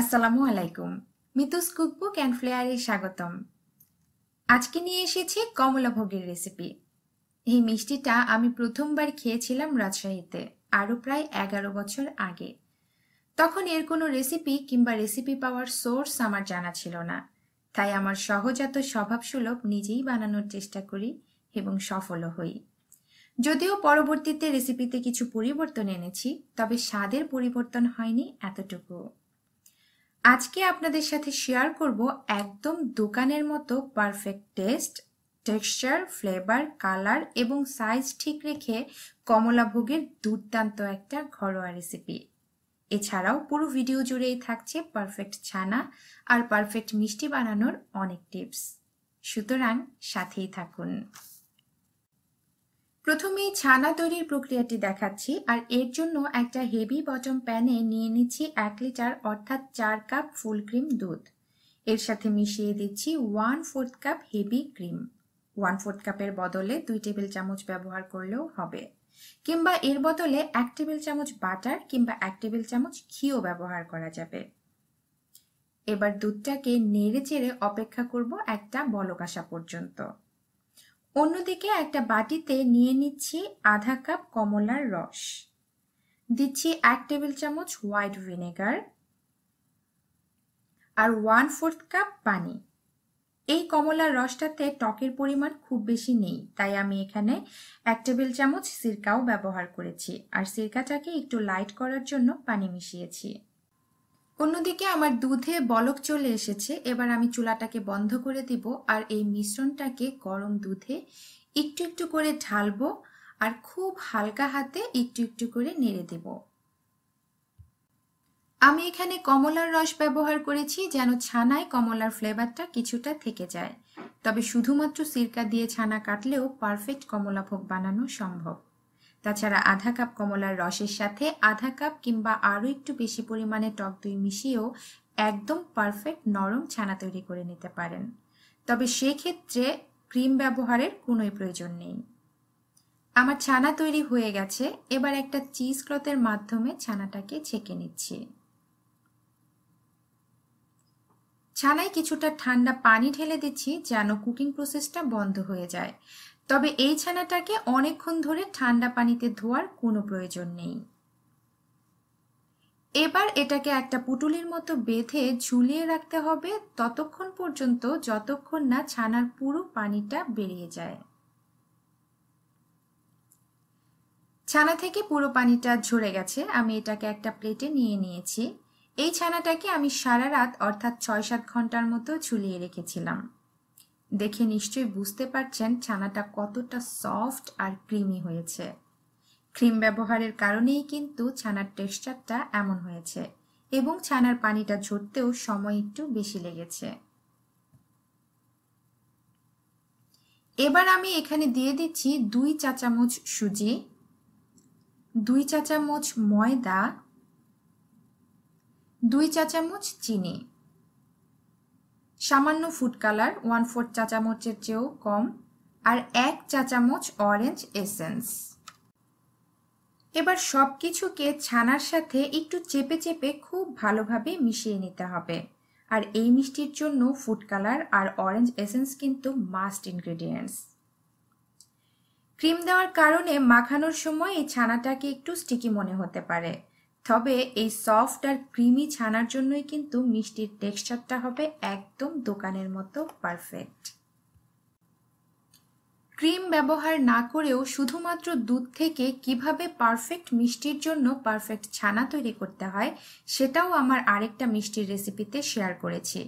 আসসালামু আলাইকুম মিতুস cookbook and ফ্লেয়ারে স্বাগতম আজকে নিয়ে এসেছি কমলাভোগের রেসিপি এই মিষ্টিটা আমি প্রথমবার খেয়েছিলাম রাজশাহীতে আরও প্রায় এগারো বছর আগে তখন এর কোনো রেসিপি কিংবা রেসিপি পাওয়ার সোর্স আমার জানা ছিল না তাই আমার সহজাত স্বভাবসুলভ নিজেই বানানোর চেষ্টা করি এবং সফলও হই যদিও পরবর্তীতে রেসিপিতে কিছু পরিবর্তন এনেছি তবে স্বাদের পরিবর্তন হয়নি এতটুকু আজকে আপনাদের সাথে শেয়ার করব একদম দোকানের মতো perfect taste texture flavour colour এবং সাইজ ঠিক রেখে কমলাভোগের দুর্দান্ত একটা ঘরোয়া রেসিপি এছাড়াও পুরো ভিডিও জুড়েই থাকছে পারফেক্ট ছানা আর পারফেক্ট মিষ্টি বানানোর অনেক টিপস সুতরাং সাথেই থাকুন প্রথমেই ছানা তৈরির প্রক্রিয়াটি দেখাচ্ছি আর এর জন্য একটা হেভি বটম প্যানে নিয়ে নিচ্ছি এক লিটার অর্থাৎ চার কাপ ফুল ক্রিম দুধ এর সাথে মিশিয়ে দিচ্ছি one fourth cup heavy cream one fourth কাপের বদলে দুই টেবিল চামচ ব্যবহার করলেও হবে কিংবা এর বদলে এক টেবিল চামচ বাটার কিংবা এক টেবিল চামচ ঘিও ব্যবহার করা যাবে এবার দুধটাকে নেড়ে চেড়ে অপেক্ষা করব একটা বলকাশা পর্যন্ত অন্যদিকে একটা বাটিতে নিয়ে নিচ্ছি আধা কাপ কমলার রস দিচ্ছি এক টেবিল চামচ হোয়াইট ভিনেগার আর ওয়ান ফোর্থ কাপ পানি এই কমলার রসটাতে টকের পরিমাণ খুব বেশি নেই তাই আমি এখানে এক টেবিল চামচ সিরকাও ব্যবহার করেছি আর সিরকাটাকে একটু লাইট করার জন্য পানি মিশিয়েছি অন্যদিকে আমার দুধে বলক চলে এসেছে এবার আমি চুলাটাকে বন্ধ করে দিব আর এই মিশ্রণটাকে গরম দুধে একটু একটু করে ঢালবো আর খুব হালকা হাতে একটু একটু করে নেড়ে দেব আমি এখানে কমলার রস ব্যবহার করেছি যেন ছানায় কমলার ফ্লেভারটা কিছুটা থেকে যায় তবে শুধুমাত্র সিরকা দিয়ে ছানা কাটলেও পারফেক্ট কমলা ভোগ বানানো সম্ভব তাছাড়া আধা কাপ কমলার রসের সাথে আধা কাপ কিংবা আরও একটু বেশি পরিমাণে টক দই মিশিয়েও একদম পারফেক্ট নরম ছানা তৈরি করে নিতে পারেন তবে সেক্ষেত্রে ক্রিম ব্যবহারের কোনোই প্রয়োজন নেই আমার ছানা তৈরি হয়ে গেছে এবার একটা চিজ ক্লথের মাধ্যমে ছানাটাকে ছেঁকে নিচ্ছি ছানায় কিছুটা ঠান্ডা পানি ঢেলে দিচ্ছি যেন কুকিং প্রসেসটা বন্ধ হয়ে যায় তবে এই ছানাটাকে অনেকক্ষণ ধরে ঠান্ডা পানিতে ধোয়ার কোনো প্রয়োজন নেই এবার এটাকে একটা পুটুলির মতো বেঁধে ঝুলিয়ে রাখতে হবে ততক্ষণ পর্যন্ত যতক্ষণ না ছানার পুরো পানিটা বেরিয়ে যায় ছানা থেকে পুরো পানিটা ঝরে গেছে আমি এটাকে একটা প্লেটে নিয়ে নিয়েছি এই ছানাটাকে আমি সারা রাত অর্থাৎ ছয় সাত ঘন্টার মতো ঝুলিয়ে রেখেছিলাম দেখে নিশ্চয়ই বুঝতে পারছেন ছানাটা কতটা সফট আর ক্রিমি হয়েছে ক্রিম ব্যবহারের কারণেই কিন্তু ছানার টেক্সচারটা এমন হয়েছে এবং ছানার পানিটা ঝরতেও সময় একটু বেশি লেগেছে এবার আমি এখানে দিয়ে দিচ্ছি দুই চা চামচ সুজি দুই চা চামচ ময়দা দুই চা চামচ চিনি সামান্য ফুড কালার ওয়ান ফোর চা চামচের চেয়েও কম আর এক চা চামচ অরেঞ্জ এসেন্স এবার সব কিছুকে ছানার সাথে একটু চেপে চেপে খুব ভালোভাবে মিশিয়ে নিতে হবে আর এই মিষ্টির জন্য ফুড কালার আর অরেঞ্জ এসেন্স কিন্তু মাস্ট ইনগ্রেডিয়েন্টস ক্রিম দেওয়ার কারণে মাখানোর সময় এই ছানাটাকে একটু স্টিকি মনে হতে পারে তবে এই সফট আর ক্রিমি ছানার জন্যই কিন্তু মিষ্টির টেক্সচারটা হবে একদম দোকানের মতো পারফেক্ট ক্রিম ব্যবহার না করেও শুধুমাত্র দুধ থেকে কিভাবে পারফেক্ট মিষ্টির জন্য পারফেক্ট ছানা তৈরি করতে হয় সেটাও আমার আরেকটা মিষ্টির রেসিপিতে শেয়ার করেছি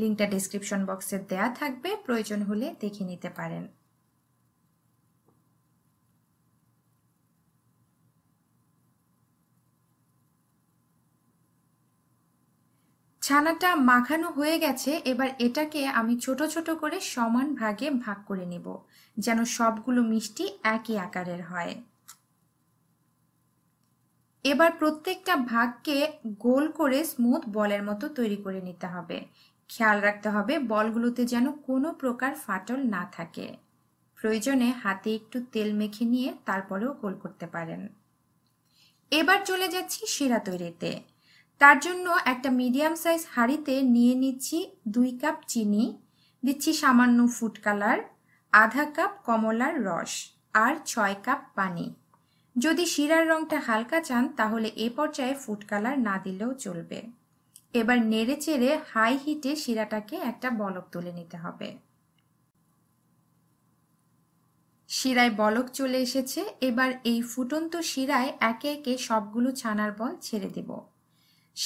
লিঙ্কটা ডিসক্রিপশন বক্সে দেয়া থাকবে প্রয়োজন হলে দেখে নিতে পারেন ছানাটা মাখানো হয়ে গেছে এবার এটাকে আমি ছোট ছোট করে সমান ভাগে ভাগ করে নেব যেন সবগুলো মিষ্টি একই আকারের হয় এবার প্রত্যেকটা ভাগকে গোল করে স্মুথ বলের মতো তৈরি করে নিতে হবে খেয়াল রাখতে হবে বলগুলোতে যেন কোনো প্রকার ফাটল না থাকে প্রয়োজনে হাতে একটু তেল মেখে নিয়ে তারপরেও গোল করতে পারেন এবার চলে যাচ্ছি শিরা তৈরিতে তার জন্য একটা মিডিয়াম সাইজ হাঁড়িতে নিয়ে নিচ্ছি দুই কাপ চিনি দিচ্ছি সামান্য ফুড কালার আধা কাপ কমলার রস আর ছয় কাপ পানি যদি শিরার রঙটা হালকা চান তাহলে এ পর্যায়ে ফুড কালার না দিলেও চলবে এবার নেড়ে চেড়ে হাই হিটে শিরাটাকে একটা বলক তুলে নিতে হবে শিরায় বলক চলে এসেছে এবার এই ফুটন্ত শিরায় একে একে সবগুলো ছানার বল ছেড়ে দেবো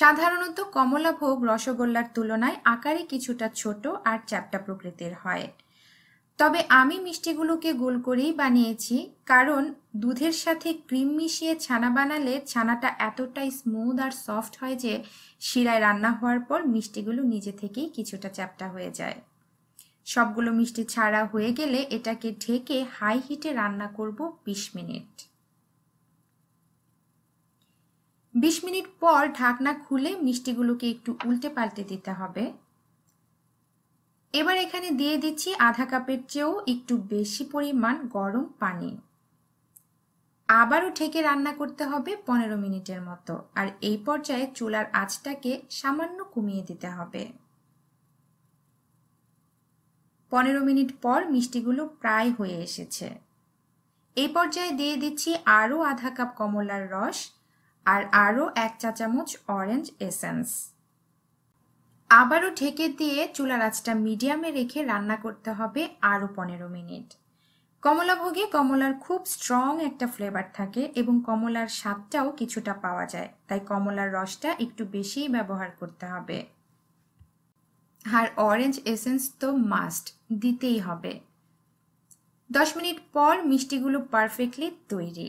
সাধারণত কমলাভোগ রসগোল্লার তুলনায় আকারে কিছুটা ছোট আর চ্যাপ্টা প্রকৃতির হয় তবে আমি মিষ্টিগুলোকে গোল করেই বানিয়েছি কারণ দুধের সাথে ক্রিম মিশিয়ে ছানা বানালে ছানাটা এতটাই স্মুথ আর সফট হয় যে শিরায় রান্না হওয়ার পর মিষ্টিগুলো নিজে থেকেই কিছুটা চ্যাপ্টা হয়ে যায় সবগুলো মিষ্টি ছাড়া হয়ে গেলে এটাকে ঢেকে হাই হিটে রান্না করব বিশ মিনিট বিশ মিনিট পর ঢাকনা খুলে মিষ্টিগুলোকে একটু উল্টে পাল্টে দিতে হবে এবার এখানে দিয়ে দিচ্ছি আধা কাপের চেয়েও একটু বেশি পরিমাণ গরম পানি আবারও ঢেকে রান্না করতে হবে পনেরো মিনিটের মতো আর এই পর্যায়ে চুলার আঁচটাকে সামান্য কমিয়ে দিতে হবে পনেরো মিনিট পর মিষ্টিগুলো প্রায় হয়ে এসেছে এই পর্যায়ে দিয়ে দিচ্ছি আরও আধা কাপ কমলার রস আর আরও এক চা চামচ অরেঞ্জ এসেন্স আবারও ঢেকে দিয়ে চুলার আঁচটা মিডিয়ামে রেখে রান্না করতে হবে আরও পনেরো মিনিট কমলাভোগে কমলার খুব স্ট্রং একটা ফ্লেভার থাকে এবং কমলার স্বাদটাও কিছুটা পাওয়া যায় তাই কমলার রসটা একটু বেশিই ব্যবহার করতে হবে আর অরেঞ্জ এসেন্স তো মাস্ট দিতেই হবে দশ মিনিট পর মিষ্টিগুলো পারফেক্টলি তৈরি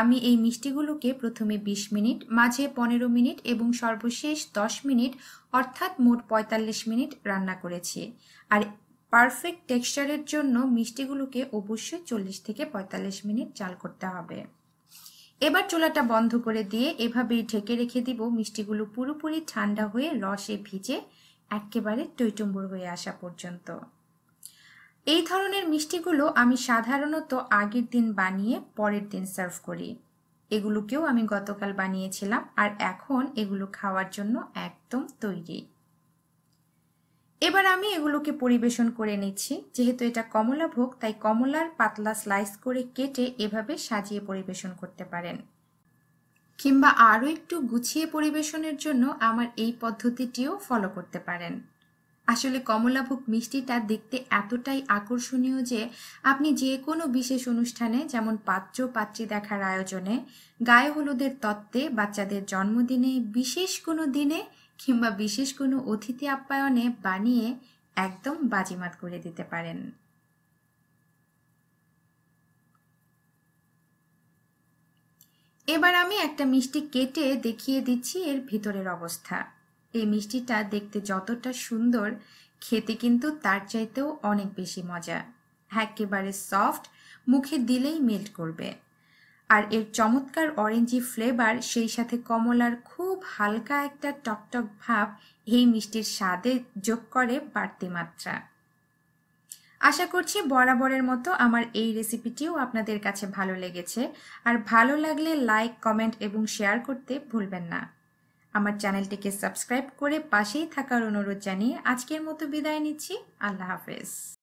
আমি এই মিষ্টিগুলোকে প্রথমে ২০ মিনিট মাঝে পনেরো মিনিট এবং সর্বশেষ ১০ মিনিট অর্থাৎ মোট ৪৫ মিনিট রান্না করেছি আর পারফেক্ট টেক্সচারের জন্য মিষ্টিগুলোকে অবশ্যই চল্লিশ থেকে ৪৫ মিনিট চাল করতে হবে এবার চোলাটা বন্ধ করে দিয়ে এভাবেই ঢেকে রেখে দিব মিষ্টিগুলো পুরোপুরি ঠান্ডা হয়ে রসে ভিজে একেবারে টৈটম্বর হয়ে আসা পর্যন্ত এই ধরনের মিষ্টিগুলো আমি সাধারণত আগের দিন বানিয়ে পরের দিন সার্ভ করি এগুলোকেও আমি গতকাল বানিয়েছিলাম আর এখন এগুলো খাওয়ার জন্য একদম তৈরি এবার আমি এগুলোকে পরিবেশন করে নিচ্ছি যেহেতু এটা কমলা ভোগ তাই কমলার পাতলা স্লাইস করে কেটে এভাবে সাজিয়ে পরিবেশন করতে পারেন কিংবা আরও একটু গুছিয়ে পরিবেশনের জন্য আমার এই পদ্ধতিটিও ফলো করতে পারেন আসলে কমলাভোগ মিষ্টিটা দেখতে এতটাই আকর্ষণীয় যে আপনি যে কোনো বিশেষ অনুষ্ঠানে যেমন পাত্র পাত্রী দেখার আয়োজনে গায়ে হলুদের তত্ত্বে বাচ্চাদের জন্মদিনে বিশেষ কোনো দিনে কিংবা বিশেষ কোনো অতিথি আপ্যায়নে বানিয়ে একদম বাজিমাত করে দিতে পারেন এবার আমি একটা মিষ্টি কেটে দেখিয়ে দিচ্ছি এর ভিতরের অবস্থা এই মিষ্টিটা দেখতে যতটা সুন্দর খেতে কিন্তু তার চাইতেও অনেক বেশি মজা একেবারে সফট মুখে দিলেই মেল্ট করবে আর এর চমৎকার অরেঞ্জি ফ্লেভার সেই সাথে কমলার খুব হালকা একটা টকটক ভাব এই মিষ্টির স্বাদে যোগ করে বাড়তি মাত্রা আশা করছি বরাবরের মতো আমার এই রেসিপিটিও আপনাদের কাছে ভালো লেগেছে আর ভালো লাগলে লাইক কমেন্ট এবং শেয়ার করতে ভুলবেন না আমার চ্যানেলটিকে সাবস্ক্রাইব করে পাশেই থাকার অনুরোধ জানিয়ে আজকের মতো বিদায় নিচ্ছি আল্লাহ হাফেজ